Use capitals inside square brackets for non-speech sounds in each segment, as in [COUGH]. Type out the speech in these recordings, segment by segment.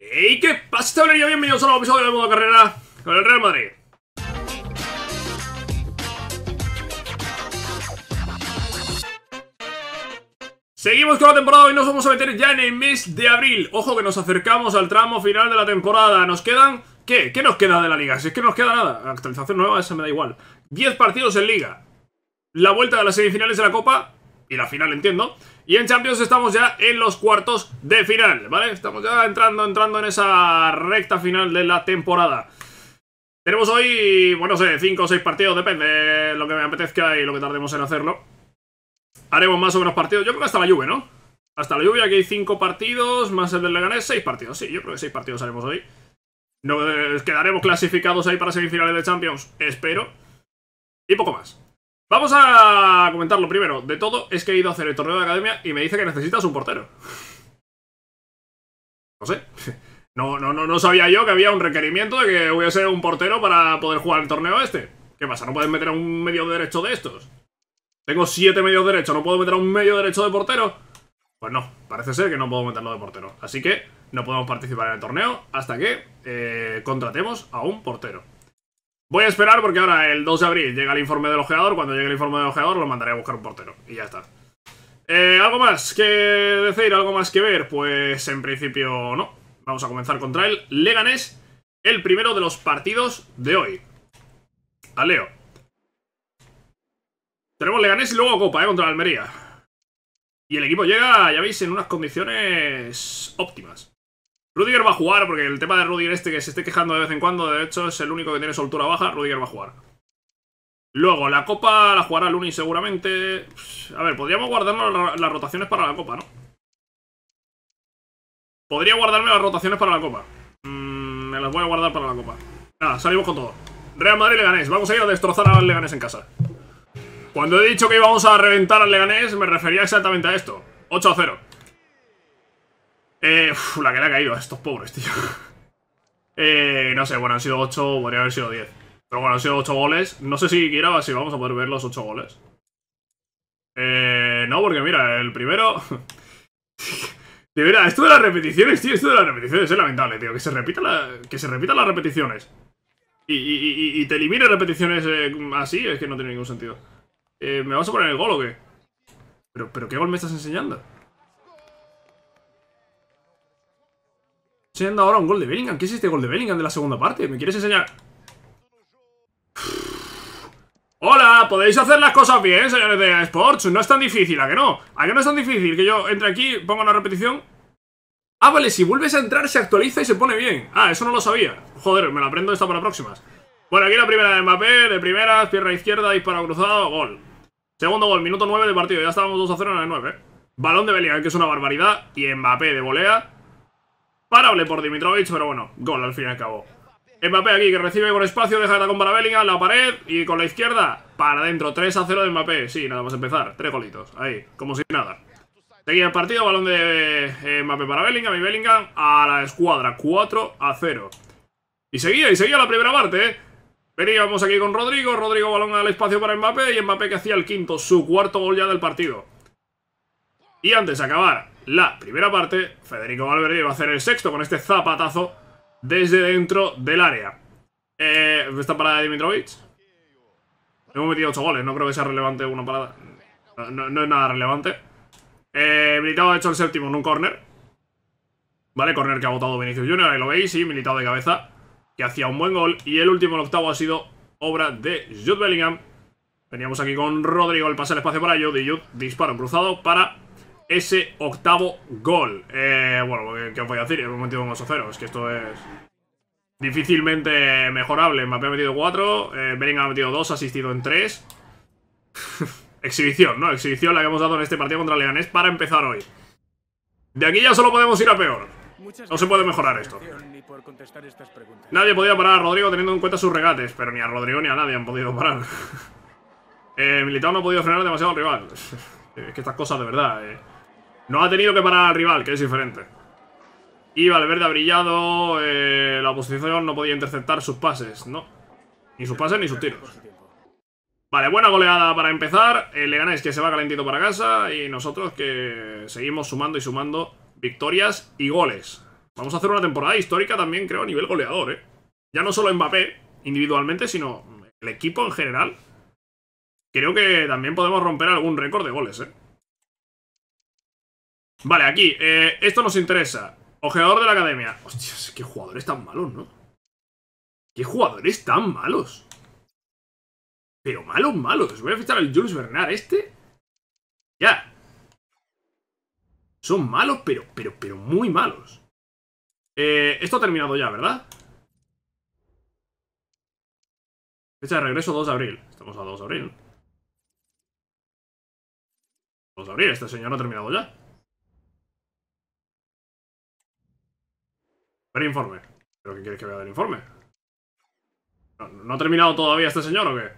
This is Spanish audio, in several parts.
¡Ey! ¿Qué pasa, Bienvenidos a un nuevo episodio de Mundo Carrera con el Real Madrid. Seguimos con la temporada y nos vamos a meter ya en el mes de abril. Ojo que nos acercamos al tramo final de la temporada. Nos quedan... ¿Qué? ¿Qué nos queda de la liga? Si es que nos queda nada. Actualización nueva, esa me da igual. 10 partidos en liga. La vuelta de las semifinales de la Copa y la final entiendo. Y en Champions estamos ya en los cuartos de final, ¿vale? Estamos ya entrando, entrando en esa recta final de la temporada. Tenemos hoy, bueno, no sé, 5 o 6 partidos, depende de lo que me apetezca y lo que tardemos en hacerlo. Haremos más o menos partidos, yo creo que hasta la lluvia, ¿no? Hasta la lluvia, aquí hay 5 partidos, más el del Leganés, Seis partidos. Sí, yo creo que seis partidos haremos hoy. Nos eh, quedaremos clasificados ahí para semifinales de Champions, espero. Y poco más. Vamos a comentar lo primero. De todo, es que he ido a hacer el torneo de academia y me dice que necesitas un portero. No sé. No, no, no, no sabía yo que había un requerimiento de que voy a ser un portero para poder jugar el torneo este. ¿Qué pasa? ¿No puedes meter a un medio derecho de estos? Tengo siete medios derechos, ¿no puedo meter a un medio derecho de portero? Pues no, parece ser que no puedo meterlo de portero. Así que no podemos participar en el torneo hasta que eh, contratemos a un portero. Voy a esperar porque ahora el 2 de abril llega el informe del ojeador. Cuando llegue el informe del ojeador lo mandaré a buscar un portero. Y ya está. Eh, ¿Algo más que decir? ¿Algo más que ver? Pues en principio no. Vamos a comenzar contra el Leganés. El primero de los partidos de hoy. a Leo. Tenemos Leganés y luego Copa, eh, Contra la Almería. Y el equipo llega, ya veis, en unas condiciones óptimas. Rudiger va a jugar, porque el tema de Rudiger este que se esté quejando de vez en cuando, de hecho, es el único que tiene soltura baja, Rudiger va a jugar. Luego, la copa la jugará Luni seguramente. A ver, podríamos guardarnos las rotaciones para la copa, ¿no? Podría guardarme las rotaciones para la copa. Mm, me las voy a guardar para la copa. Nada, salimos con todo. Real Madrid Leganés. Vamos a ir a destrozar al Leganés en casa. Cuando he dicho que íbamos a reventar al Leganés, me refería exactamente a esto. 8 a 0. Eh, la que le ha caído a estos pobres, tío. [LAUGHS] eh, no sé, bueno, han sido 8, podría haber sido 10. Pero bueno, han sido 8 goles. No sé si siquiera si vamos a poder ver los 8 goles. Eh, no, porque mira, el primero... [LAUGHS] de verdad, esto de las repeticiones, tío, esto de las repeticiones es lamentable, tío. Que se, repita la... que se repitan las repeticiones. Y, te elimine repeticiones eh, así, es que no tiene ningún sentido. Eh, ¿Me vas a poner el gol o qué? ¿Pero, ¿Pero qué gol me estás enseñando? dado ahora un gol de Bellingham. ¿Qué es este gol de Bellingham de la segunda parte? ¿Me quieres enseñar? ¡Hola! ¿Podéis hacer las cosas bien, señores de Sports? No es tan difícil, ¿a que no? ¿A que no es tan difícil que yo entre aquí, pongo una repetición? Ah, vale, si vuelves a entrar se actualiza y se pone bien. Ah, eso no lo sabía. Joder, me lo aprendo esta para próximas. Bueno, aquí la primera de Mbappé, de primeras, pierna izquierda, disparo cruzado, gol. Segundo gol, minuto 9 de partido, ya estábamos 2 a 0 en el 9. Balón de Bellingham, que es una barbaridad, y Mbappé de volea. Parable por Dimitrovich, pero bueno, gol al fin y al cabo. Mbappé aquí que recibe con espacio, deja la con para Bellingham, la pared y con la izquierda para adentro. 3 a 0 de Mbappé. Sí, nada más empezar. Tres golitos. Ahí, como si nada. Seguía el partido, balón de eh, Mbappé para Bellingham y Bellingham a la escuadra. 4 a 0. Y seguía, y seguía la primera parte, ¿eh? Veníamos aquí con Rodrigo, Rodrigo balón al espacio para Mbappé y Mbappé que hacía el quinto, su cuarto gol ya del partido. Y antes de acabar la primera parte. Federico Valverde va a hacer el sexto con este zapatazo desde dentro del área. Eh, ¿Está esta parada de Dimitrovic. Hemos metido ocho goles, no creo que sea relevante una parada. No, es nada relevante. Eh, Militado ha hecho el séptimo en un córner. ¿Vale? Corner que ha votado Vinicius Junior, ahí lo veis, y Militado de cabeza, que hacía un buen gol. Y el último, el octavo, ha sido obra de Jude Bellingham. Veníamos aquí con Rodrigo, el pase el espacio para Jude, y Jude disparo cruzado para ese octavo gol. Eh, bueno, ¿qué os voy a decir? Hemos metido un 0 es que esto es difícilmente mejorable. Mbappé ha metido 4, eh, ha metido 2, ha asistido en 3. [LAUGHS] Exhibición, ¿no? Exhibición la que hemos dado en este partido contra Leganés para empezar hoy. De aquí ya solo podemos ir a peor. No se puede mejorar esto. Nadie podía parar a Rodrigo teniendo en cuenta sus regates, pero ni a Rodrigo ni a nadie han podido parar. [LAUGHS] eh, Militao no ha podido frenar demasiado al rival. [LAUGHS] es que estas cosas de verdad... Eh. No ha tenido que parar al rival, que es diferente. Y Valverde ha brillado. Eh, la oposición no podía interceptar sus pases, ¿no? Ni sus pases ni sus tiros. Vale, buena goleada para empezar. El le ganáis que se va calentito para casa. Y nosotros que seguimos sumando y sumando victorias y goles. Vamos a hacer una temporada histórica también, creo, a nivel goleador, ¿eh? Ya no solo Mbappé individualmente, sino el equipo en general. Creo que también podemos romper algún récord de goles, ¿eh? Vale, aquí. Eh, esto nos interesa. Ojeador de la academia. Hostias, qué jugadores tan malos, ¿no? Qué jugadores tan malos. Pero malos, malos. Voy a fichar el Jules Bernard este. Ya. Son malos, pero, pero, pero muy malos. Eh, esto ha terminado ya, ¿verdad? Fecha de regreso 2 de abril. Estamos a 2 de abril. 2 de abril, este señor ha terminado ya. informe. ¿Pero qué quieres que vea el informe? ¿No, ha terminado todavía este señor o qué?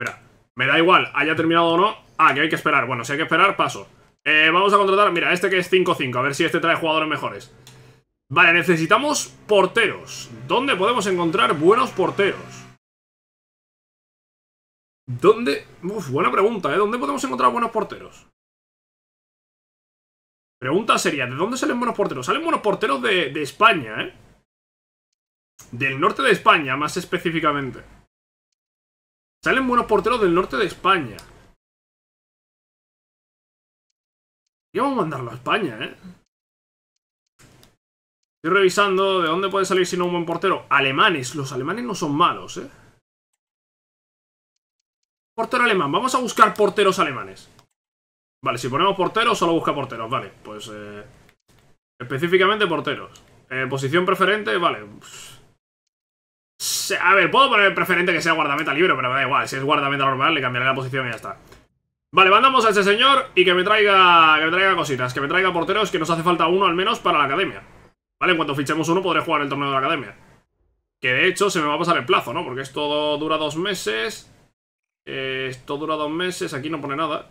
Mira, me da igual, haya terminado o no. Ah, que hay que esperar. Bueno, si hay que esperar, paso. Eh, vamos a contratar, mira, este que es 5-5, a ver si este trae jugadores mejores. Vale, necesitamos porteros. ¿Dónde podemos encontrar buenos porteros? ¿Dónde? Uf, buena pregunta, ¿eh? ¿Dónde podemos encontrar buenos porteros? Pregunta sería, ¿de dónde salen buenos porteros? Salen buenos porteros de, España, ¿eh? Del norte de España, más específicamente. Salen buenos porteros del norte de España. Y vamos a mandarlo a España, ¿eh? Estoy revisando de dónde puede salir si no un buen portero. Alemanes. Los alemanes no son malos, ¿eh? Portero alemán. Vamos a buscar porteros alemanes. Vale, si ponemos porteros, solo busca porteros. Vale, pues... Eh, específicamente porteros. Eh, posición preferente, vale. A ver, puedo poner preferente que sea guardameta libre, pero me da igual. Si es guardameta normal, le cambiaré la posición y ya está. Vale, mandamos a ese señor y que me traiga que me traiga cositas, que me traiga porteros, que nos hace falta uno al menos para la academia. Vale, en cuanto fichemos uno podré jugar el torneo de la academia. Que de hecho se me va a pasar el plazo, ¿no? Porque esto dura dos meses. Eh, esto dura dos meses, aquí no pone nada.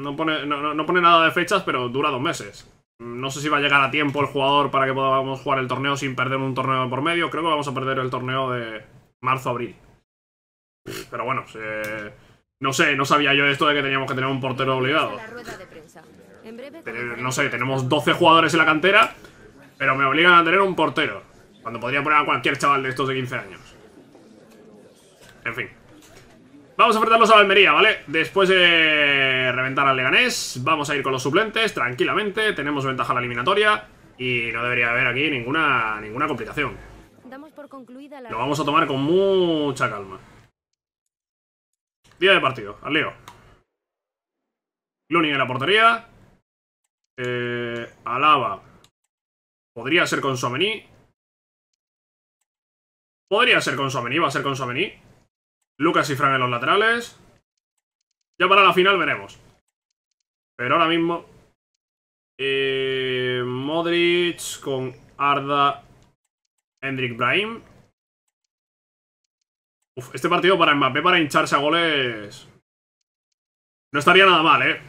No pone, no, no, pone nada de fechas, pero dura dos meses. No sé si va a llegar a tiempo el jugador para que podamos jugar el torneo sin perder un torneo por medio. Creo que vamos a perder el torneo de marzo-abril. Pero bueno, no sé, no sabía yo esto de que teníamos que tener un portero obligado. No sé, tenemos 12 jugadores en la cantera, pero me obligan a tener un portero. Cuando podría poner a cualquier chaval de estos de 15 años. En fin. Vamos a enfrentarnos a Almería, ¿vale? Después de reventar al Leganés, vamos a ir con los suplentes tranquilamente. Tenemos ventaja en la eliminatoria y no debería haber aquí ninguna, ninguna complicación. Lo vamos a tomar con mucha calma. Día de partido, al lío. Lunin en la portería. Eh, Alaba. Podría ser con Somení. Podría ser con Somení, va a ser con Somení. Lucas y Fran en los laterales. Ya para la final veremos. Pero ahora mismo... Eh, Modric con Arda, Hendrik Brahim. Uf, este partido para Mbappé, para hincharse a goles... No estaría nada mal, ¿eh?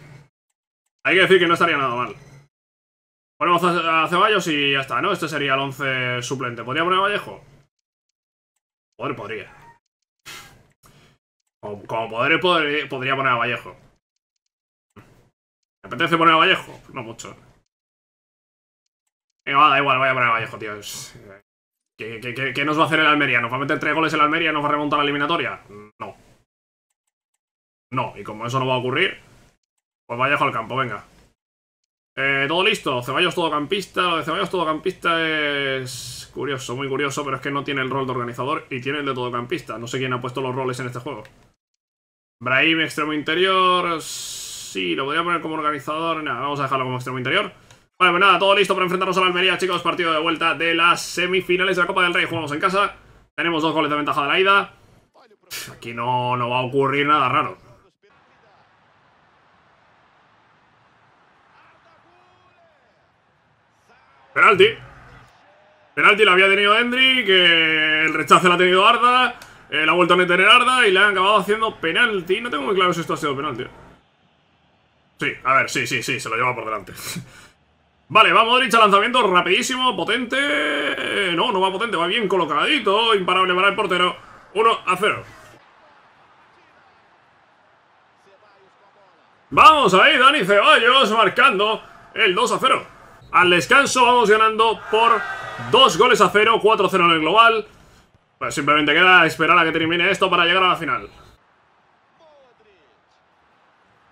Hay que decir que no estaría nada mal. Ponemos a Ceballos y ya está, ¿no? Este sería el 11 suplente. ¿Podría poner a Vallejo? Joder, podría. Como, poder, podría poner a Vallejo. ¿Me apetece poner a Vallejo? Pues no mucho. Venga, va, da igual, voy a poner a Vallejo, tío. Eh, ¿Qué, nos va a hacer el Almería? ¿Nos va a meter tres goles el Almería y nos va a remontar la eliminatoria? No. No, y como eso no va a ocurrir, pues Vallejo al campo, venga. Eh, todo listo, Ceballos todocampista. Lo de Ceballos todocampista es curioso, muy curioso, pero es que no tiene el rol de organizador y tiene el de todocampista. No sé quién ha puesto los roles en este juego. Brahim, extremo interior. Sí, lo podría poner como organizador. Nada, vamos a dejarlo como extremo interior. Vale, pues nada, todo listo para enfrentarnos a la Almería, chicos. Partido de vuelta de las semifinales de la Copa del Rey. Jugamos en casa. Tenemos dos goles de ventaja de la ida. Aquí no, no va a ocurrir nada raro. Penalti. Penalti la había tenido Hendry, que el rechazo la ha tenido Arda. Eh, la ha vuelto a meter y le han acabado haciendo penalti. No tengo muy claro si esto ha sido penalti. Sí, a ver, sí, sí, sí, se lo lleva por delante. [LAUGHS] vale, va Modric al lanzamiento rapidísimo, potente... Eh, no, no va potente, va bien colocadito, imparable para el portero. 1 a 0. Vamos ahí, Dani Ceballos marcando el 2 a 0. Al descanso vamos ganando por 2 goles a 0, 4 a 0 en el global. Pues simplemente queda esperar a que termine esto para llegar a la final.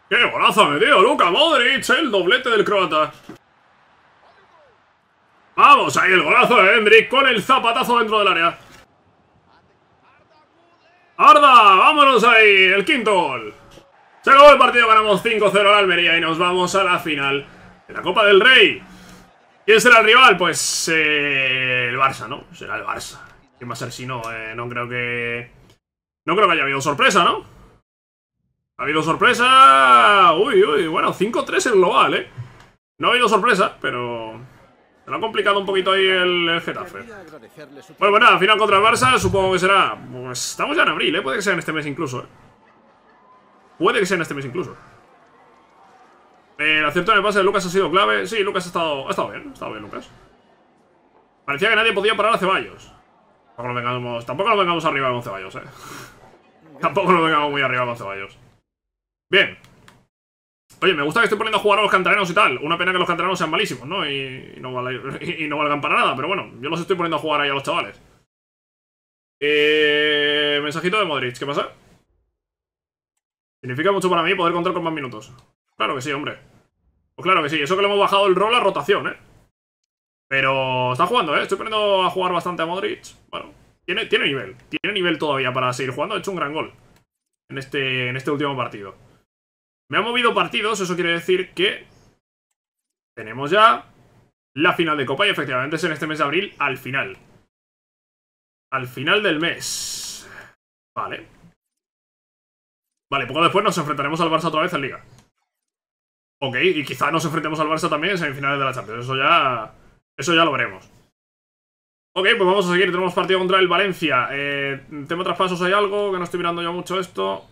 ¡Qué golazo me dio Luca Modric! El doblete del croata. Vamos, ahí el golazo de Hendrik con el zapatazo dentro del área. Arda, vámonos ahí, el quinto gol. Se acabó el partido, ganamos 5-0 al Almería y nos vamos a la final de la Copa del Rey. ¿Quién será el rival? Pues eh, el Barça, ¿no? Será el Barça. ¿Quién va a ser si no? Eh, no creo que... No creo que haya habido sorpresa, ¿no? Ha habido sorpresa... Uy, uy, bueno, 5-3 en global, ¿eh? No ha habido sorpresa, pero... Se lo ha complicado un poquito ahí el, Getafe. Bueno, bueno, pues al final contra el Barça, supongo que será... Pues, estamos ya en abril, ¿eh? Puede que sea en este mes incluso, ¿eh? Puede que sea en este mes incluso. El acierto en el pase de Lucas ha sido clave. Sí, Lucas ha estado, ha estado bien. Ha estado bien, Lucas. Parecía que nadie podía parar a Ceballos. Tampoco nos vengamos, tampoco lo vengamos arriba con Ceballos, eh. tampoco nos vengamos muy arriba con Ceballos. Bien. Oye, me gusta que estoy poniendo a jugar a los canteranos y tal. Una pena que los canteranos sean malísimos, ¿no? Y, no valgan, [LAUGHS] y no valgan para nada, pero bueno, yo los estoy poniendo a jugar ahí a los chavales. Eh, mensajito de Modric, ¿qué pasa? Significa mucho para mí poder contar con más minutos. Claro que sí, hombre. Pues claro que sí, eso que le hemos bajado el rol a rotación, ¿eh? Pero está jugando, ¿eh? Estoy poniendo a jugar bastante a Modric. Bueno, tiene, tiene nivel. Tiene nivel todavía para seguir jugando. Ha hecho un gran gol en este, en este último partido. Me ha movido partidos, eso quiere decir que tenemos ya la final de Copa y efectivamente es en este mes de abril al final. Al final del mes. Vale. Vale, poco después nos enfrentaremos al Barça otra vez en Liga. Ok, y quizá nos enfrentemos al Barça también en semifinales de la Champions. Eso ya eso ya lo veremos. Ok, pues vamos a seguir. Tenemos partido contra el Valencia. Eh, tema traspasos hay algo, que no estoy mirando yo mucho esto.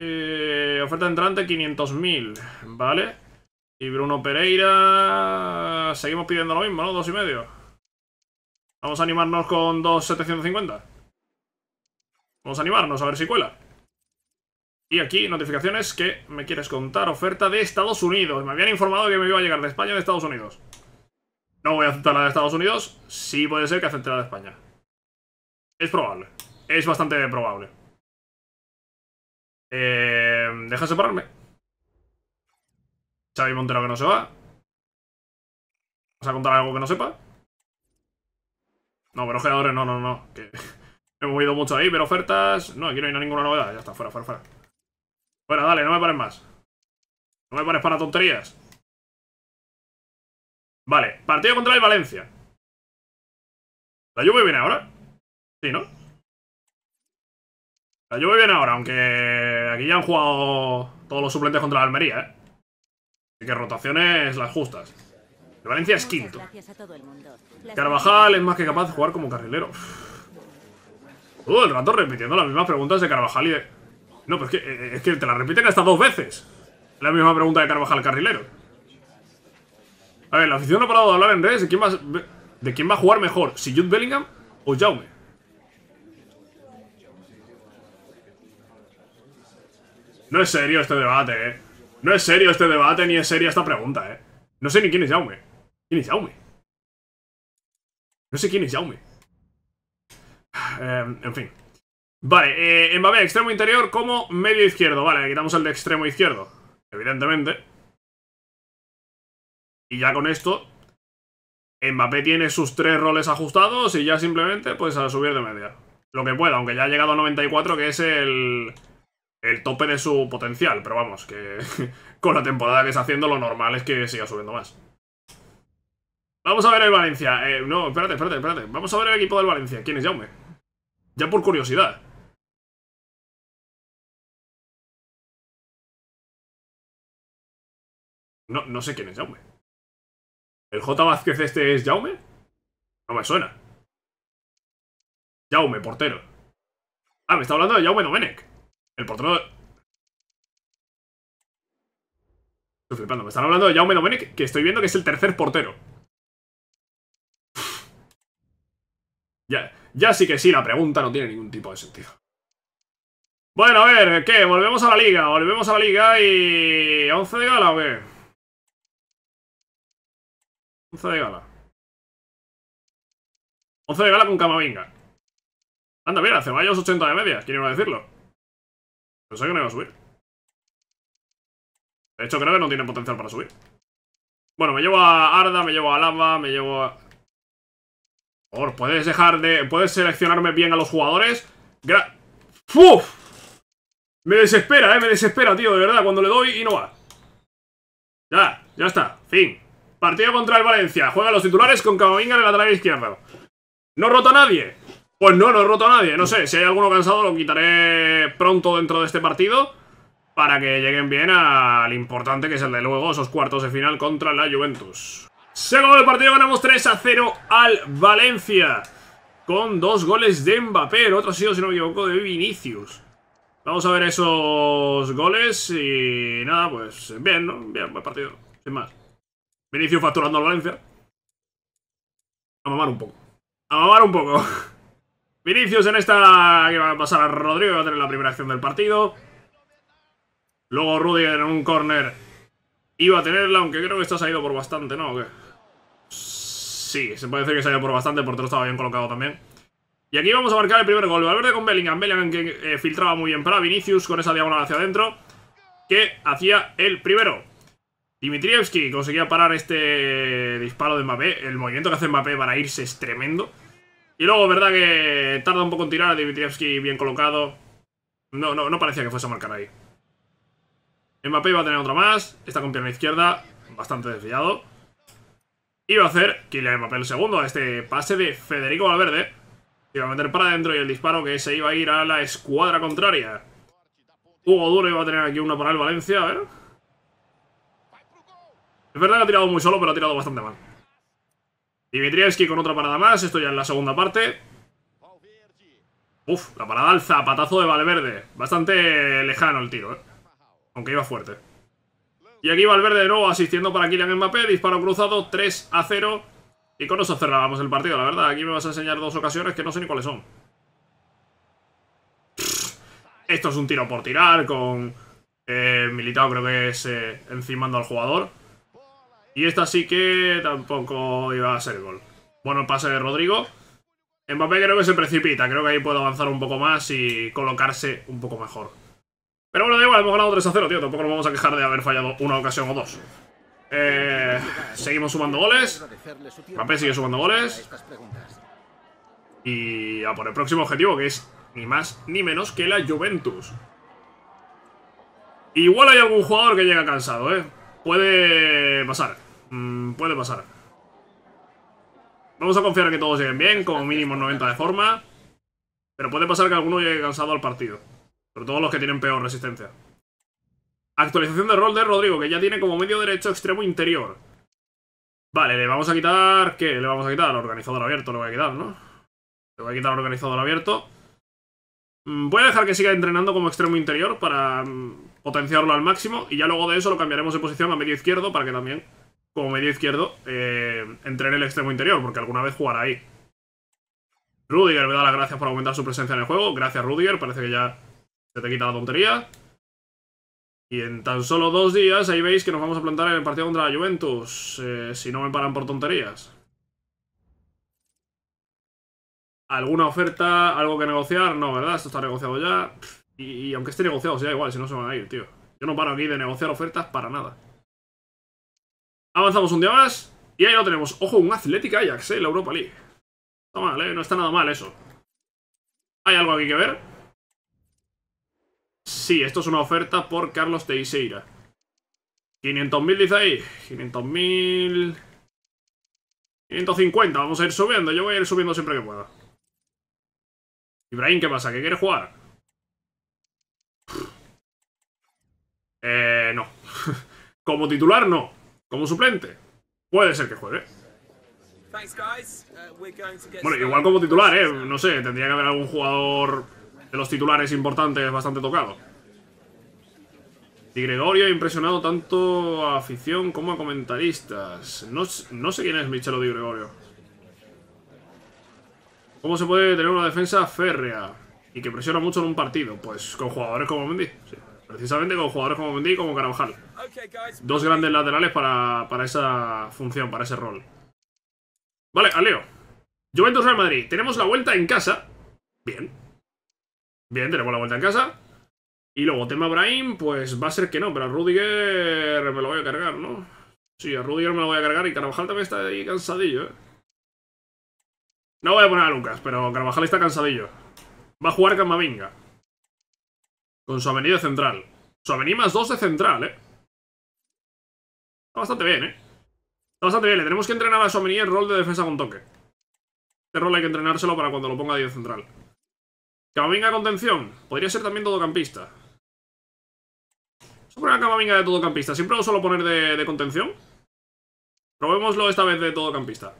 Eh, oferta entrante 500.000, ¿vale? Y Bruno Pereira... Seguimos pidiendo lo mismo, ¿no? Dos y medio. Vamos a animarnos con 2.750. Vamos a animarnos, a ver si cuela. Y aquí, notificaciones que me quieres contar. Oferta de Estados Unidos. Me habían informado que me iba a llegar de España a de Estados Unidos. No voy a aceptar la de Estados Unidos. Sí puede ser que acepte la de España. Es probable. Es bastante probable. Eh, deja separarme. Xavi Montero que no se va. ¿Vas a contar algo que no sepa? No, pero ojeadores no, no, no. Que [LAUGHS] me he movido mucho ahí, pero ofertas... No, aquí no hay ninguna novedad. Ya está, fuera, fuera, fuera. Fuera, dale, no me pares más. No me pares para tonterías. Vale, partido contra el Valencia. La lluvia viene ahora. Sí, ¿no? La lluvia viene ahora, aunque aquí ya han jugado todos los suplentes contra la Almería, ¿eh? Así que rotaciones las justas. El Valencia es quinto. Carvajal es más que capaz de jugar como carrilero. Todo el rato repitiendo las mismas preguntas de Carvajal y de... No, pero es que, eh, es que te la repiten hasta dos veces. La misma pregunta de Carvajal carrilero. A ver, la afición no ha parado de hablar en redes de quién va, a jugar mejor, si Jude Bellingham o Jaume. No es serio este debate, eh. No es serio este debate ni es seria esta pregunta, eh. No sé ni quién es Jaume. ¿Quién es Jaume? No sé quién es Jaume. [SIGHS] Em, en fin. Vale, eh, Mbappé, extremo interior como medio izquierdo. Vale, le quitamos el de extremo izquierdo. Evidentemente. Y ya con esto, Mbappé tiene sus tres roles ajustados y ya simplemente pues a subir de media. Lo que pueda, aunque ya ha llegado a 94, que es el, tope de su potencial. Pero vamos, que [LAUGHS] con la temporada que está haciendo, lo normal es que siga subiendo más. Vamos a ver el Valencia. Eh, no, espérate, espérate, espérate. Vamos a ver el equipo del Valencia. ¿Quién es Jaume? Ya por curiosidad. No, no sé quién es Jaume. ¿El J. Vázquez este es Jaume? No me suena. Jaume, portero. Ah, me está hablando de Jaume Domenech. El portero... Estoy flipando. Me están hablando de Jaume Domenech, que estoy viendo que es el tercer portero. Ya, ya sí que sí, la pregunta no tiene ningún tipo de sentido. Bueno, a ver, ¿qué? Volvemos a la liga. Volvemos a la liga y... ¿11 de gala o qué? 11 de gala. 11 de gala con Camavinga. Anda, mira, Ceballos 80 de media. Quiero decirlo Pero sé que no iba a subir. De hecho, creo que no tiene potencial para subir. Bueno, me llevo a Arda, me llevo a Lava, me llevo a... Por, puedes dejar de... Puedes seleccionarme bien a los jugadores. Gra... Me desespera, eh, me desespera, tío, de verdad, cuando le doy y no va. Ya, ya está, fin. Partido contra el Valencia. Juega los titulares con Camavinga en la lateral izquierda. ¿No roto a nadie? Pues no, no roto a nadie. No sé, si hay alguno cansado lo quitaré pronto dentro de este partido para que lleguen bien al importante que es el de luego, esos cuartos de final contra la Juventus. Segundo del partido, ganamos 3 a 0 al Valencia. Con dos goles de Mbappé, el otro ha sido, si no me equivoco, de Vinicius. Vamos a ver esos goles y nada, pues bien, Bien, buen partido, sin más. Vinicius facturando al Valencia. A mamar un poco. A mamar un poco. [LAUGHS] Vinicius en esta que va a pasar a Rodrigo, va a tener la primera acción del partido. Luego Rudy en un corner iba a tenerla, aunque creo que esto se ha ido por bastante, ¿no? Sí, se puede decir que se ha ido por bastante, porque estaba bien colocado también. Y aquí vamos a marcar el primer gol. Valverde con Bellingham. Bellingham que eh, filtraba muy bien para Vinicius con esa diagonal hacia adentro. Que hacía el primero. Dimitrievski conseguía parar este disparo de Mbappé. El movimiento que hace Mbappé para irse es tremendo. Y luego, verdad que tarda un poco en tirar, Dimitrievski bien colocado. No, no, no parecía que fuese a marcar ahí. Mbappé iba a tener otra más. Está con pierna izquierda, bastante desviado. Y va a hacer le Mbappé el segundo a este pase de Federico Valverde. Iba a meter para adentro y el disparo que se iba a ir a la escuadra contraria. Hugo Duro va a tener aquí uno para el Valencia, a ver. Es verdad que ha tirado muy solo, pero ha tirado bastante mal. Dimitrievski con otra parada más. Esto ya en la segunda parte. Uf, la parada al zapatazo de Valverde. Bastante lejano el tiro, ¿eh? Aunque iba fuerte. Y aquí Valverde de nuevo asistiendo para Kylian Mbappé. Disparo cruzado, 3 a 0. Y con eso cerrábamos el partido, la verdad. Aquí me vas a enseñar dos ocasiones que no sé ni cuáles son. Esto es un tiro por tirar con... Eh, militado creo que es eh, encimando al jugador. Y esta sí que tampoco iba a ser gol. Bueno, el pase de Rodrigo. Mbappé creo que se precipita. Creo que ahí puedo avanzar un poco más y colocarse un poco mejor. Pero bueno, da igual, hemos ganado 3 a 0, tío. Tampoco nos vamos a quejar de haber fallado una ocasión o dos. Eh, seguimos sumando goles. Mbappé sigue sumando goles. Y a por el próximo objetivo, que es ni más ni menos que la Juventus. Igual hay algún jugador que llega cansado, ¿eh? Puede pasar. Mm, puede pasar. Vamos a confiar en que todos lleguen bien, como mínimo 90 de forma. Pero puede pasar que alguno llegue cansado al partido. Sobre todo los que tienen peor resistencia. Actualización de rol de Rodrigo, que ya tiene como medio derecho extremo interior. Vale, le vamos a quitar... ¿Qué? Le vamos a quitar organizador abierto, lo voy a quitar, ¿no? Le voy a quitar organizador abierto. Mm, voy a dejar que siga entrenando como extremo interior para mm, potenciarlo al máximo y ya luego de eso lo cambiaremos de posición a medio izquierdo para que también, como medio izquierdo, eh, entre en el extremo interior, porque alguna vez jugará ahí. Rudiger me da las gracias por aumentar su presencia en el juego. Gracias, Rudiger. Parece que ya se te quita la tontería. Y en tan solo dos días, ahí veis que nos vamos a plantar en el partido contra la Juventus. Eh, si no me paran por tonterías. ¿Alguna oferta? ¿Algo que negociar? No, ¿verdad? Esto está negociado ya. Y, aunque esté negociado, sea igual, si no se van a ir, tío. Yo no paro aquí de negociar ofertas para nada. Avanzamos un día más. Y ahí lo tenemos. Ojo, un Athletic Ajax, ¿eh? La Europa League. Está mal, ¿eh? No está nada mal eso. ¿Hay algo aquí que ver? Sí, esto es una oferta por Carlos Teixeira. 500.000 dice ahí. 500.000... 550. Vamos a ir subiendo. Yo voy a ir subiendo siempre que pueda. Ibrahim, ¿qué pasa? ¿Qué quiere jugar? Eh, no. [LAUGHS] Como titular, no. Como suplente, puede ser que juegue. Uh, bueno, igual como titular, ¿eh? No sé, tendría que haber algún jugador de los titulares importantes bastante tocado. Di Gregorio ha impresionado tanto a afición como a comentaristas. No, sé quién es Michelo Di Gregorio. ¿Cómo se puede tener una defensa férrea y que presiona mucho en un partido? Pues con jugadores como Mendy, sí. Precisamente con jugadores como Mendy y como Carabajal. Dos grandes laterales para, esa función, para ese rol. Vale, al lío. Juventus Real Madrid. Tenemos la vuelta en casa. Bien. Bien, tenemos la vuelta en casa. Y luego, tema Brahim, pues va a ser que no, pero a Rudiger me lo voy a cargar, ¿no? Sí, a Rudiger me lo voy a cargar y Carvajal también está ahí cansadillo, ¿eh? No voy a poner a Lucas, pero Carvajal está cansadillo. Va a jugar Camavinga. Con su avenida central. Su avenida más 2 de central, ¿eh? Está bastante bien, ¿eh? Está bastante bien. Le tenemos que entrenar a su avenida el rol de defensa con toque. Este rol hay que entrenárselo para cuando lo ponga 10 central. Camavinga contención. Podría ser también todocampista. Vamos a poner a de todocampista. Siempre lo suelo poner de, contención. Probémoslo esta vez de todocampista.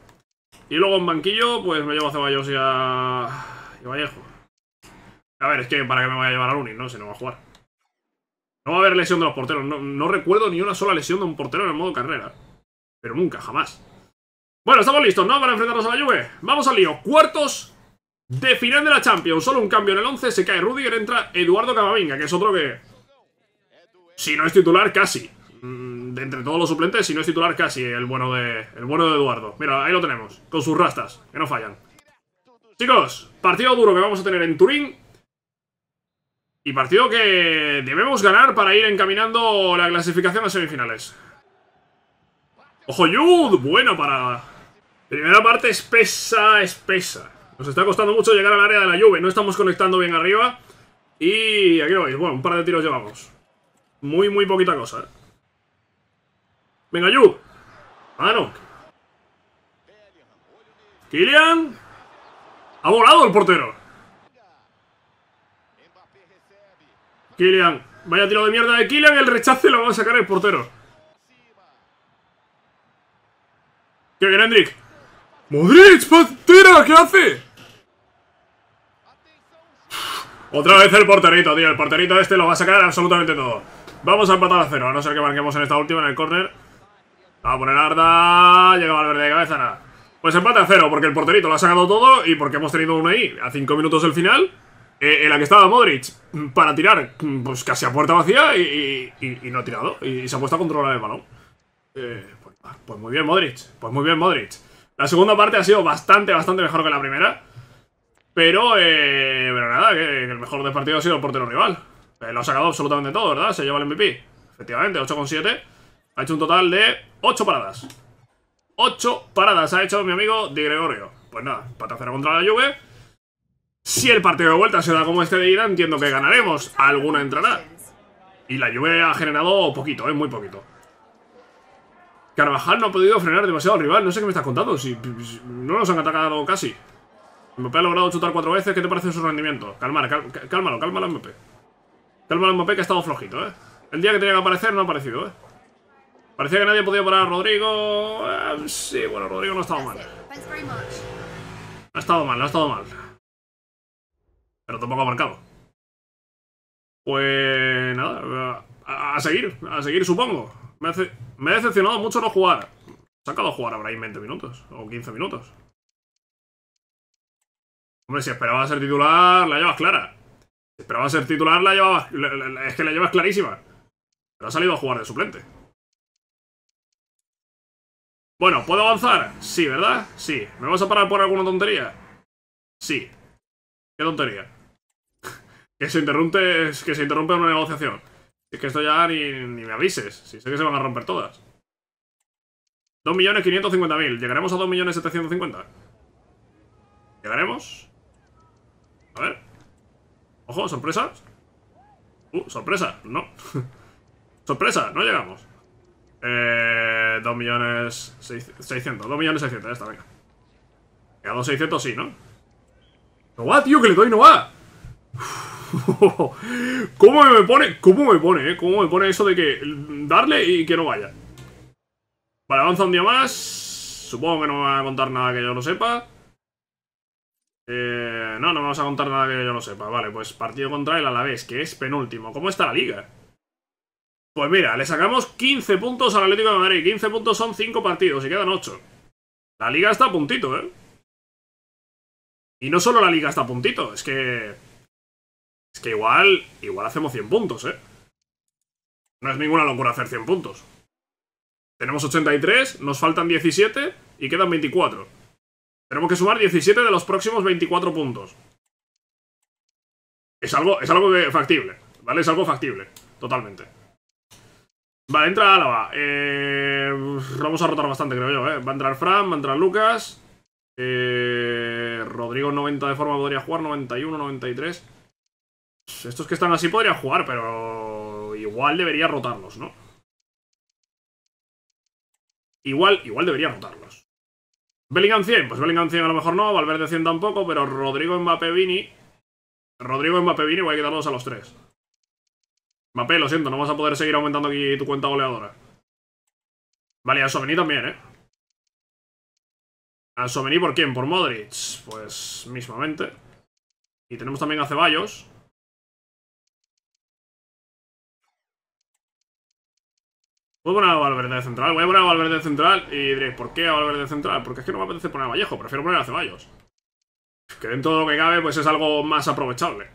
Y luego en banquillo, pues me llevo a Ceballos y a... Vallejo. A ver, es que para que me voy a llevar a Uni, ¿no? Si no va a jugar. No va a haber lesión de los porteros. No, recuerdo ni una sola lesión de un portero en el modo carrera. Pero nunca, jamás. Bueno, estamos listos, ¿no? Para enfrentarnos a la Juve. Vamos al lío. Cuartos de final de la Champions. Solo un cambio en el 11. Se cae Rudiger, entra Eduardo Camavinga, que es otro que... Si no es titular, casi. Mm, de entre todos los suplentes, si no es titular, casi el bueno de, el bueno de Eduardo. Mira, ahí lo tenemos. Con sus rastas, que no fallan. Chicos, partido duro que vamos a tener en Turín y partido que debemos ganar para ir encaminando la clasificación a semifinales. ¡Ojo, Yud! Bueno para... Primera parte espesa, espesa. Nos está costando mucho llegar al área de la lluvia. No estamos conectando bien arriba. Y aquí lo veis. Bueno, un par de tiros llevamos. Muy, muy poquita cosa. ¿eh? Venga, Yud. Ah, no. Kylian. Ha volado el portero. Kylian. Vaya tiro de mierda de Kylian. El rechace lo va a sacar el portero. ¿Qué bien, Hendrik. ¡Modric! Pues, ¡Tira! ¿Qué hace? Otra vez el porterito, tío. El porterito este lo va a sacar absolutamente todo. Vamos a empatar a cero, a no ser que marquemos en esta última, en el corner Vamos a poner Arda. Llega verde de cabeza, nada. Pues empate a cero, porque el porterito lo ha sacado todo y porque hemos tenido uno ahí a 5 minutos del final. Eh, en la que estaba Modric para tirar, pues casi a puerta vacía y, no ha tirado. Y, se ha puesto a controlar el balón. Eh, pues, ah, pues, muy bien, Modric. Pues muy bien, Modric. La segunda parte ha sido bastante, bastante mejor que la primera. Pero, eh, pero nada, que, el mejor del partido ha sido el portero rival. lo ha sacado absolutamente todo, ¿verdad? Se lleva el MVP. Efectivamente, con 8 7. Ha hecho un total de 8 paradas. 8 paradas ha hecho mi amigo Di Gregorio. Pues nada, para hacer contra la lluvia. Si el partido de vuelta se da como este de ida, entiendo que ganaremos. Alguna entrará. Y la lluvia ha generado poquito, es ¿eh? muy poquito. Carvajal no ha podido frenar demasiado al rival. No sé qué me estás contando. Si, no nos han atacado casi. Mbappé ha logrado chutar cuatro veces. ¿Qué te parece su rendimiento? Calmar, cal, cálmalo, cálmalo Mbappé. Cálmalo Mbappé que ha estado flojito, ¿eh? El día que tenía que aparecer no ha aparecido, ¿eh? Parecía que nadie podía parar a Rodrigo. Ah, sí, bueno, Rodrigo no ha estado mal. Ha estado mal, no ha estado mal pero tampoco ha marcado. Pues nada, a, seguir, a seguir supongo. Me, he decepcionado mucho no jugar. Se ha acabado jugar en 20 minutos o 15 minutos. Hombre, si esperaba ser titular, la llevas clara. Si esperaba ser titular, la llevabas, es que la llevas clarísima. Pero ha salido a jugar de suplente. Bueno, ¿puedo avanzar? Sí, ¿verdad? Sí. ¿Me vas a parar por alguna tontería? Sí. ¿Qué tontería? Que se interrumpe, que se interrumpe una negociación. Es que esto ya ni, me avises. Si sé que se van a romper todas. 2.550.000. ¿Llegaremos a 2.750.000? ¿Llegaremos? A ver. Ojo, sorpresa. Uh, sorpresa. No. [LAUGHS] sorpresa, no llegamos. Eh, 2 millones 600. 2 millones 600, venga. A 2.600 sí, ¿no? No va, tío, que le doy no va. [LAUGHS] ¿Cómo me pone? ¿Cómo me pone, eh? ¿Cómo me pone eso de que darle y que no vaya? Vale, avanza un día más. Supongo que no me va a contar nada que yo no sepa. Eh, no, no me a contar nada que yo no sepa. Vale, pues partido contra él a la vez, que es penúltimo. ¿Cómo está la liga? Pues mira, le sacamos 15 puntos al Atlético de Madrid. 15 puntos son 5 partidos y quedan 8. La liga está a puntito, ¿eh? Y no solo la liga está a puntito, es que... Es que igual, igual hacemos 100 puntos, ¿eh? No es ninguna locura hacer 100 puntos. Tenemos 83, nos faltan 17 y quedan 24. Tenemos que sumar 17 de los próximos 24 puntos. Es algo, es algo factible, ¿vale? Es algo factible, totalmente. Vale, entra Álava. Eh, vamos a rotar bastante, creo yo, ¿eh? Va a entrar Fran, va a entrar Lucas. Eh, Rodrigo 90 de forma podría jugar, 91, 93 estos, que están así podrían jugar, pero igual debería rotarlos, ¿no? Igual, igual debería rotarlos. Bellingham 100, pues Bellingham 100 a lo mejor no, Valverde 100 tampoco, pero Rodrigo Mbappé Vini... Rodrigo Mbappé Vini voy a quitarlos a los tres. Mbappé, lo siento, no vas a poder seguir aumentando aquí tu cuenta goleadora. Vale, a Sovení también, ¿eh? ¿A Sovení por quién? ¿Por Modric? Pues mismamente. Y tenemos también a Ceballos. Voy a poner a Valverde de central, voy a poner a Valverde de central y diréis, ¿por qué a Valverde de central? Porque es que no me apetece poner a Vallejo, prefiero poner a Ceballos. Que dentro de lo que cabe, pues es algo más aprovechable.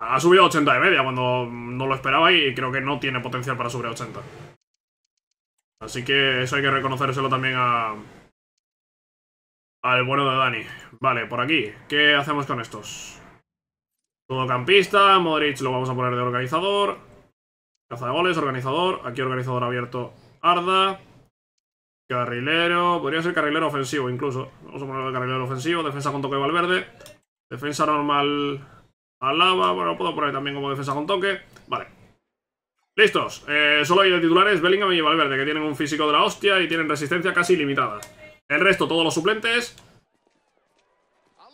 Ha subido a 80 de media cuando no lo esperaba y creo que no tiene potencial para subir a 80. Así que eso hay que reconocérselo también a... Al bueno de Dani. Vale, por aquí. ¿Qué hacemos con estos? Todo campista, Modric lo vamos a poner de organizador. Caza de goles, organizador. Aquí organizador abierto Arda. Carrilero. Podría ser carrilero ofensivo incluso. Vamos a poner carrilero ofensivo. Defensa con toque Valverde. Defensa normal Lava, Bueno, puedo poner también como defensa con toque. Vale. Listos. Eh, solo hay de titulares Bellingham y Valverde, que tienen un físico de la hostia y tienen resistencia casi limitada. El resto, todos los suplentes.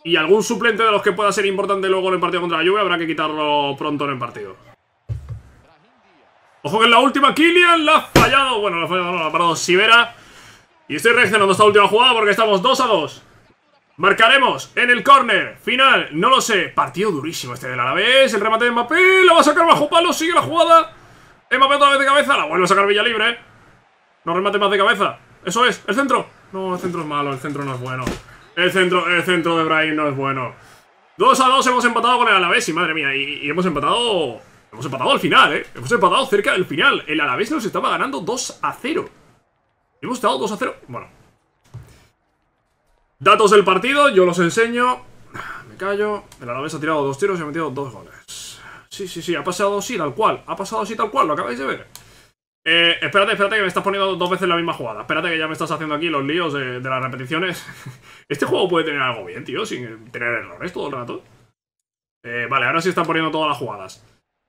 Y algún suplente de los que pueda ser importante luego en el partido contra la lluvia habrá que quitarlo pronto en el partido. Ojo que en la última Killian la ha fallado. Bueno, la ha fallado, la ha parado Sibera. Y estoy reaccionando esta última jugada porque estamos 2 a 2. Marcaremos en el córner. Final, no lo sé. Partido durísimo este del Alavés. El remate de Mbappé. La va a sacar bajo palo. Sigue la jugada. Mbappé otra vez de cabeza. La vuelve a sacar Villa Libre. No remate más de cabeza. Eso es. El centro. No, el centro es malo. El centro no es bueno. El centro, el centro de Brahim no es bueno. 2 a 2 hemos empatado con el Alavés. Y madre mía. y hemos empatado Hemos empatado al final, ¿eh? Hemos empatado cerca del final. El Alavés nos estaba ganando 2 a 0. Hemos estado 2 a 0. Bueno. Datos del partido, yo los enseño. Me callo. El Alavés ha tirado dos tiros y ha metido dos goles. Sí, sí, sí, ha pasado así, tal cual. Ha pasado así, tal cual, lo acabáis de ver. Eh, espérate, espérate, que me estás poniendo dos veces la misma jugada. Espérate que ya me estás haciendo aquí los líos de, las repeticiones. [LAUGHS] este juego puede tener algo bien, tío, sin tener errores todo el rato. Eh, vale, ahora sí están poniendo todas las jugadas.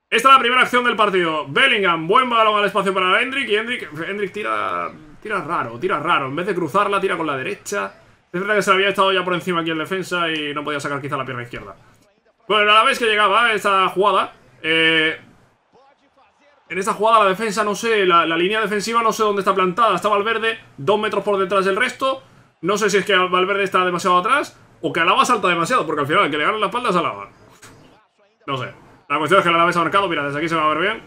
Esta es la primera acción del partido. Bellingham, buen balón al espacio para Hendrick. Y Hendrick, tira, tira raro, tira raro. En vez de cruzarla, tira con la derecha. Es verdad que se había estado ya por encima aquí en defensa y no podía sacar quizá la pierna izquierda. Bueno, a la vez que llegaba esta jugada, eh, en esta jugada la defensa, no sé, la, línea defensiva no sé dónde está plantada. Está Valverde dos metros por detrás del resto. No sé si es que Valverde está demasiado atrás o que Alaba salta demasiado, porque al final el que le gana la espalda es Alaba. No sé. La cuestión es que la habéis marcado. Mira, desde aquí se va a ver bien.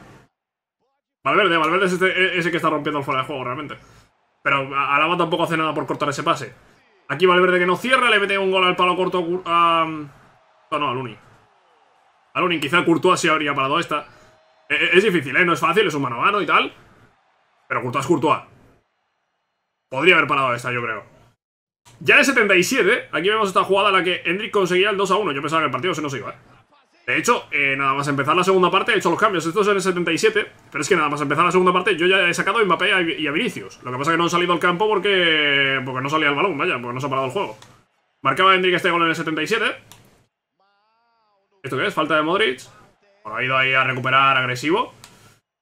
Valverde, Valverde es este, e-, ese que está rompiendo el fuera de juego realmente. Pero Alaba tampoco hace nada por cortar ese pase. Aquí Valverde que no cierra, le mete un gol al palo corto a... No, no, a Lunin. A quizá Courtois sí habría parado esta. E-, e-, es, difícil, ¿eh? No es fácil, es un mano a mano y tal. Pero Courtois es Courtois. Podría haber parado esta, yo creo. Ya en el 77, aquí vemos esta jugada en la que Hendrik conseguía el 2 a 1. Yo pensaba que el partido se nos iba, ¿eh? De hecho, eh, nada más empezar la segunda parte he hecho los cambios. Esto es en el 77, pero es que nada más empezar la segunda parte yo ya he sacado a Mbappé y a Vinicius. Lo que pasa es que no han salido al campo porque porque no salía el balón, vaya, porque no se ha parado el juego. Marcaba Hendrik este gol en el 77. ¿Esto qué es? Falta de Modric. ha ido ahí a recuperar agresivo.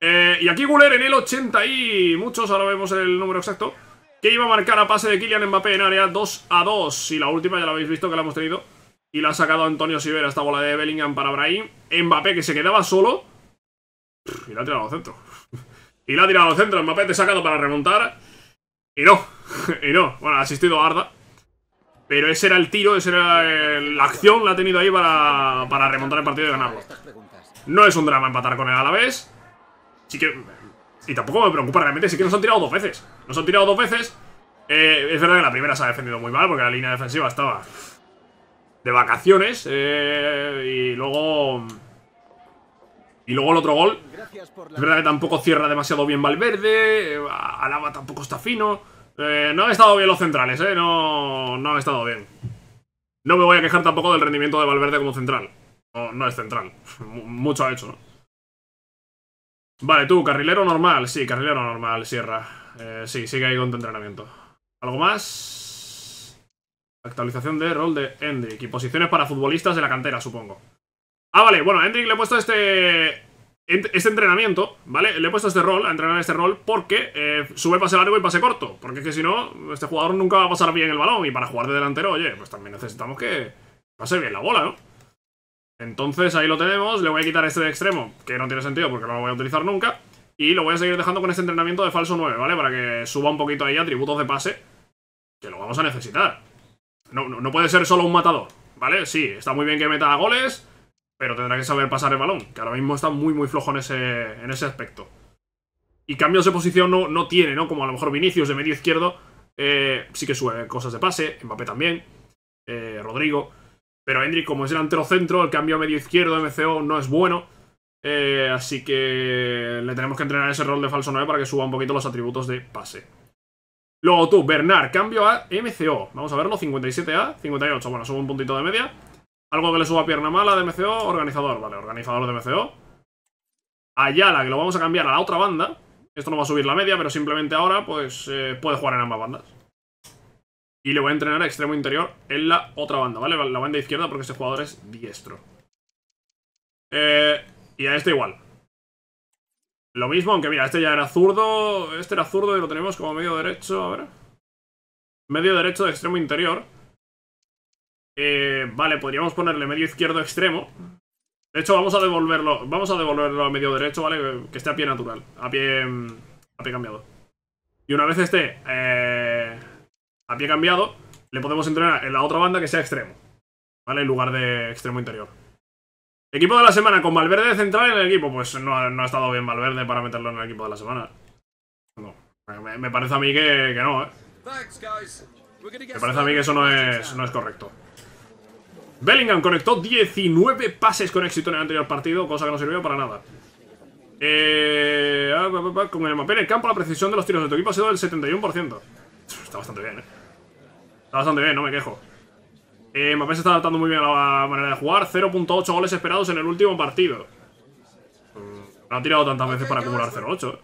Eh, y aquí Guler en el 80 y muchos, ahora vemos el número exacto. Que iba a marcar a pase de Kylian Mbappé en área 2 a 2. Y la última ya la habéis visto que la hemos tenido. Y la ha sacado Antonio Sivera esta bola de Bellingham para Brahim. Mbappé que se quedaba solo. Y la ha tirado al centro. Y la ha tirado al centro. Mbappé te ha sacado para remontar. Y no. [LAUGHS] Y no. Bueno, ha asistido a Arda. Pero ese era el tiro, esa era la acción, la ha tenido ahí para, remontar el partido y ganarlo. No es un drama empatar con el Alavés. Sí que... Y tampoco me preocupa realmente, sí que nos han tirado dos veces. Nos han tirado dos veces. Eh, es verdad que la primera se ha defendido muy mal porque la línea defensiva estaba de vacaciones. Eh, y luego... Y luego el otro gol. Es verdad que tampoco cierra demasiado bien Valverde. Eh, Alaba tampoco está fino. Eh, no han estado bien los centrales, ¿eh? No, no han estado bien. No me voy a quejar tampoco del rendimiento de Valverde como central. No, no es central. [LAUGHS] Mucho ha hecho, ¿no? Vale, tú, carrilero normal. Sí, carrilero normal, Sierra. sí, sigue ahí con tu entrenamiento. ¿Algo más? Actualización de rol de Hendrik Y posiciones para futbolistas de la cantera, supongo. Ah, vale. Bueno, a Hendrik le he puesto este... Este entrenamiento, ¿vale? Le he puesto este rol, a entrenar este rol, porque eh, sube pase largo y pase corto. Porque es que si no, este jugador nunca va a pasar bien el balón. Y para jugar de delantero, oye, pues también necesitamos que pase bien la bola, ¿no? Entonces ahí lo tenemos. Le voy a quitar este de extremo, que no tiene sentido porque no lo voy a utilizar nunca. Y lo voy a seguir dejando con este entrenamiento de falso 9, ¿vale? Para que suba un poquito ahí atributos de pase, que lo vamos a necesitar. No, puede ser solo un matador, ¿vale? Sí, está muy bien que meta goles, pero tendrá que saber pasar el balón, que ahora mismo está muy, muy flojo en ese, aspecto. Y cambios de posición no, no tiene, ¿no? Como a lo mejor Vinicius de medio izquierdo, eh, sí que sube cosas de pase, Mbappé también, eh, Rodrigo. Pero Hendrik, como es delantero centro, el cambio a medio izquierdo, MCO, no es bueno. Eh, así que le tenemos que entrenar ese rol de falso 9 para que suba un poquito los atributos de pase. Luego tú, Bernard, cambio a MCO. Vamos a verlo, 57A, 58. Bueno, subo un puntito de media. Algo que le suba pierna mala de MCO, organizador. Vale, organizador de MCO. Ayala, que lo vamos a cambiar a la otra banda. Esto no va a subir la media, pero simplemente ahora pues eh, puede jugar en ambas bandas. Y le voy a entrenar a extremo interior en la otra banda, ¿vale? La banda izquierda porque este jugador es diestro. Eh, y a este igual. Lo mismo, aunque mira, este ya era zurdo. Este era zurdo y lo tenemos como medio derecho. A ver. Medio derecho de extremo interior. Eh, vale, podríamos ponerle medio izquierdo extremo. De hecho, vamos a devolverlo. Vamos a devolverlo a medio derecho, ¿vale? Que esté a pie natural. A pie. Mm, a pie cambiado. Y una vez esté eh, a pie cambiado, le podemos entrenar en la otra banda que sea extremo. ¿Vale? En lugar de extremo interior. Equipo de la semana, con Valverde central en el equipo. Pues no ha, estado bien Valverde para meterlo en el equipo de la semana. No. Me, parece a mí que, no, ¿eh? Me parece a mí que eso no es, no es correcto. Bellingham conectó 19 pases con éxito en el anterior partido, cosa que no sirvió para nada. Eh, ah, con el mapel en el campo, la precisión de los tiros de tu equipo ha sido del 71%. Está bastante bien, ¿eh? Está bastante bien, no me quejo. Eh, se está adaptando muy bien a la manera de jugar. 0.8 goles esperados en el último partido. No mm, ha tirado tantas veces para acumular 0.8. Eh.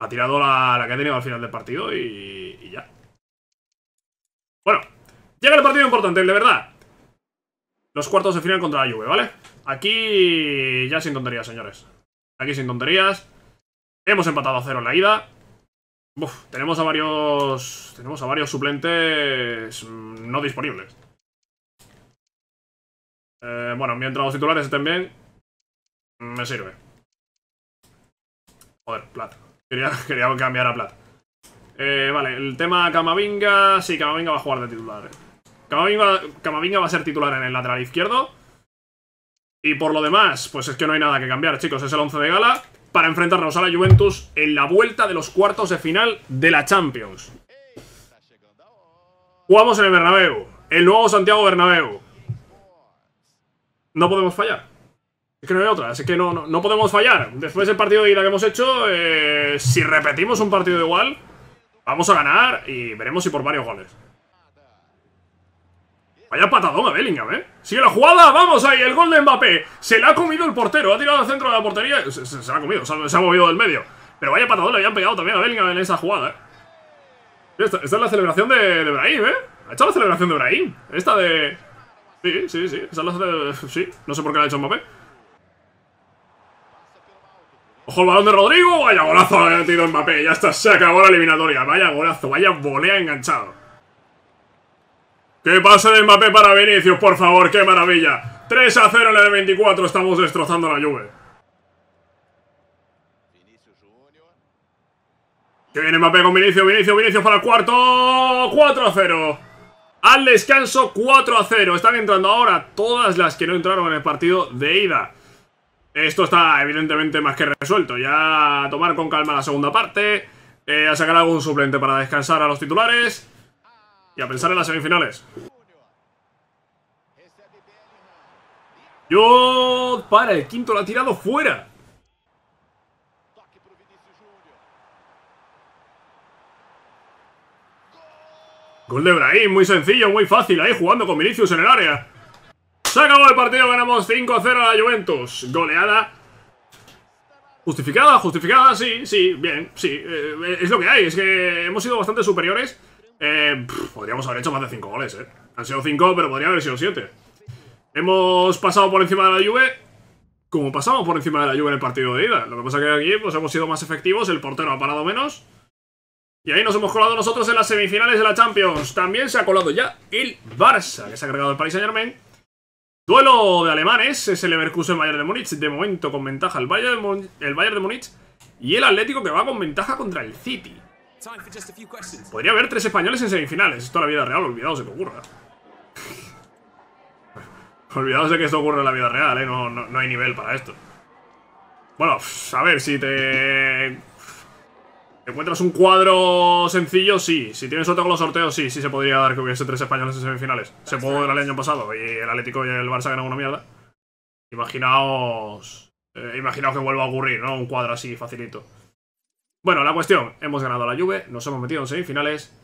Ha tirado la, que ha tenido al final del partido y, ya. Bueno, llega el partido importante, el de verdad. Los cuartos de final contra la Juve, ¿vale? Aquí ya sin tonterías, señores. Aquí sin tonterías. Hemos empatado a cero en la ida tenemos a varios. Tenemos a varios suplentes mm, no disponibles. Eh, bueno, mientras los titulares estén bien, mm, me sirve. Joder, Plat. Quería, [LAUGHS] quería cambiar a Plat. Eh, vale, el tema Camavinga. Sí, Camavinga va a jugar de titular. Camavinga, Camavinga va a ser titular en el lateral izquierdo. Y por lo demás, pues es que no hay nada que cambiar, chicos. Es el 11 de gala para enfrentarnos a la Juventus en la vuelta de los cuartos de final de la Champions. Jugamos en el Bernabéu, el nuevo Santiago Bernabéu. No podemos fallar. Es que no hay otra, es que no, podemos fallar. Después del partido de ida que hemos hecho, eh, si repetimos un partido igual, vamos a ganar y veremos si por varios goles. Vaya patadón a Bellingham, ¿eh? Sigue la jugada, vamos ahí, el gol de Mbappé Se la ha comido el portero, ha tirado al centro de la portería Se, la ha comido, se ha, movido del medio Pero vaya patadón le habían pegado también a Bellingham en esa jugada, ¿eh? Esta, es la celebración de, de Brahim, ¿eh? Ha hecho la celebración de Brahim Esta de... Sí, sí, sí, esa es la celebración... Sí, no sé por qué la ha hecho Mbappé Ojo el balón de Rodrigo, vaya golazo ha metido Mbappé Ya está, se acabó la eliminatoria Vaya golazo, vaya volea enganchado ¡Qué pase de Mbappé para Vinicius, por favor! ¡Qué maravilla! 3 a 0 en el 24, estamos destrozando la Juve. Que viene Mbappé con Vinicius, Vinicius, Vinicius para el cuarto. 4 a 0. Al descanso 4 a 0. Están entrando ahora todas las que no entraron en el partido de ida. Esto está evidentemente más que resuelto. Ya a tomar con calma la segunda parte. Eh, a sacar algún suplente para descansar a los titulares. Y a pensar en las semifinales. Yo para, el quinto lo ha tirado fuera. Gol de Brahim, muy sencillo, muy fácil, ahí jugando con Vinicius en el área. Se acabó el partido, ganamos 5-0 a la Juventus. Goleada. Justificada, justificada, sí, sí, bien, sí. Eh, es lo que hay, es que hemos sido bastante superiores. Eh, podríamos haber hecho más de 5 goles, eh. Han sido 5, pero podría haber sido 7. Hemos pasado por encima de la Juve, como pasamos por encima de la Juve en el partido de ida. Lo que pasa que aquí pues, hemos sido más efectivos, el portero ha parado menos. Y ahí nos hemos colado nosotros en las semifinales de la Champions. También se ha colado ya el Barça, que se ha cargado el Paris Saint-Germain. Duelo de alemanes, es el Leverkusen-Bayern de Múnich. De momento con ventaja el Bayern de Múnich. Y el Atlético que va con ventaja contra el City. Podría haber tres españoles en semifinales. Esto es la vida real, olvidaos de que ocurra. [LAUGHS] olvidaos de que esto ocurre en la vida real, ¿eh? No, hay nivel para esto. Bueno, a ver, si te... Encuentras un cuadro sencillo, sí. Si tienes otro con los sorteos, sí. Sí se podría dar que hubiese tres españoles en semifinales. Se pudo el año pasado y el Atlético y el Barça ganan una mierda. Imaginaos... Eh, imaginaos que vuelva a ocurrir, ¿no? Un cuadro así, facilito. Bueno, la cuestión, hemos ganado la Juve, nos hemos metido en semifinales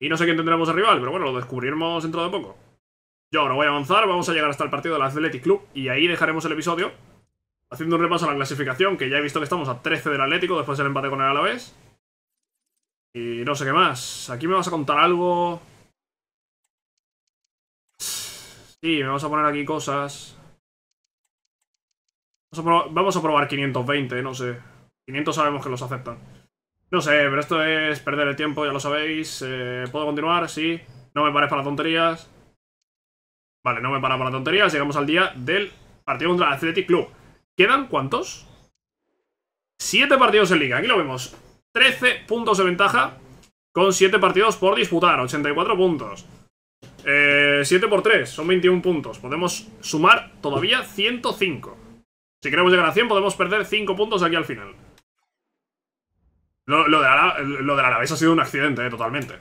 y no sé quién tendremos de rival, pero bueno, lo descubriremos dentro de poco. Yo ahora voy a avanzar, vamos a llegar hasta el partido del Athletic Club y ahí dejaremos el episodio haciendo un repaso a la clasificación, que ya he visto que estamos a 13 del Atlético después del empate con el Alavés. Y no sé qué más. Aquí me vas a contar algo... Sí, me vas a poner aquí cosas. Vamos a, vamos a probar 520, no sé. 500 sabemos que los aceptan. No sé, pero esto es perder el tiempo, ya lo sabéis. Eh, ¿Puedo continuar? Sí. No me pares para tonterías. Vale, no me para para tonterías. Llegamos al día del partido contra el Athletic Club. ¿Quedan cuántos? 7 partidos en liga. Aquí lo vemos. 13 puntos de ventaja con 7 partidos por disputar. 84 puntos. 7 eh, por 3 son 21 puntos. Podemos sumar todavía 105. Si queremos llegar a 100 podemos perder 5 puntos aquí al final. Lo, de la, ha sido un accidente, eh, totalmente.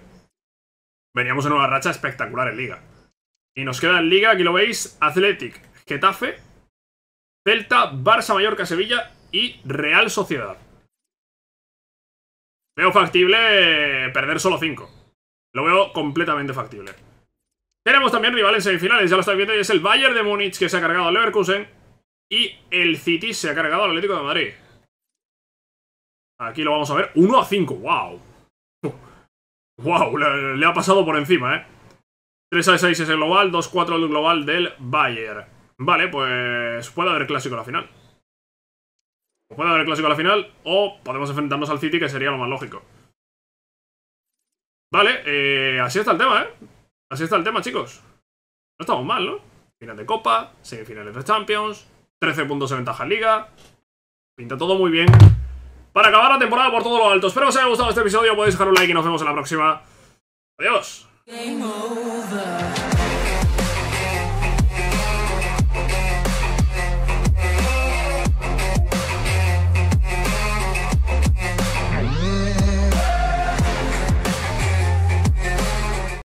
Veníamos en una racha espectacular en Liga. Y nos queda en Liga, aquí lo veis, Athletic, Getafe, Celta, Barça, Mallorca, Sevilla y Real Sociedad. Veo factible eh, perder solo cinco. Lo veo completamente factible. Tenemos también rivales en semifinales, ya lo estáis viendo, y es el Bayern de Múnich que se ha cargado al Leverkusen. Y el City se ha cargado al Atlético de Madrid. Aquí lo vamos a ver. 1 a 5. ¡Wow! ¡Wow! Le, ha pasado por encima, ¿eh? 3 a 6 es el global, 2 a 4 el global del Bayern. Vale, pues puede haber clásico a la final. puede haber clásico a la final, o podemos enfrentarnos al City, que sería lo más lógico. Vale, eh, así está el tema, ¿eh? Así está el tema, chicos. No estamos mal, ¿no? Final de Copa, semifinales de Champions, 13 puntos de ventaja en Liga. Pinta todo muy bien para acabar la temporada por todos lo altos. Espero que os haya gustado este episodio, podéis dejar un like y nos vemos en la próxima. Adiós.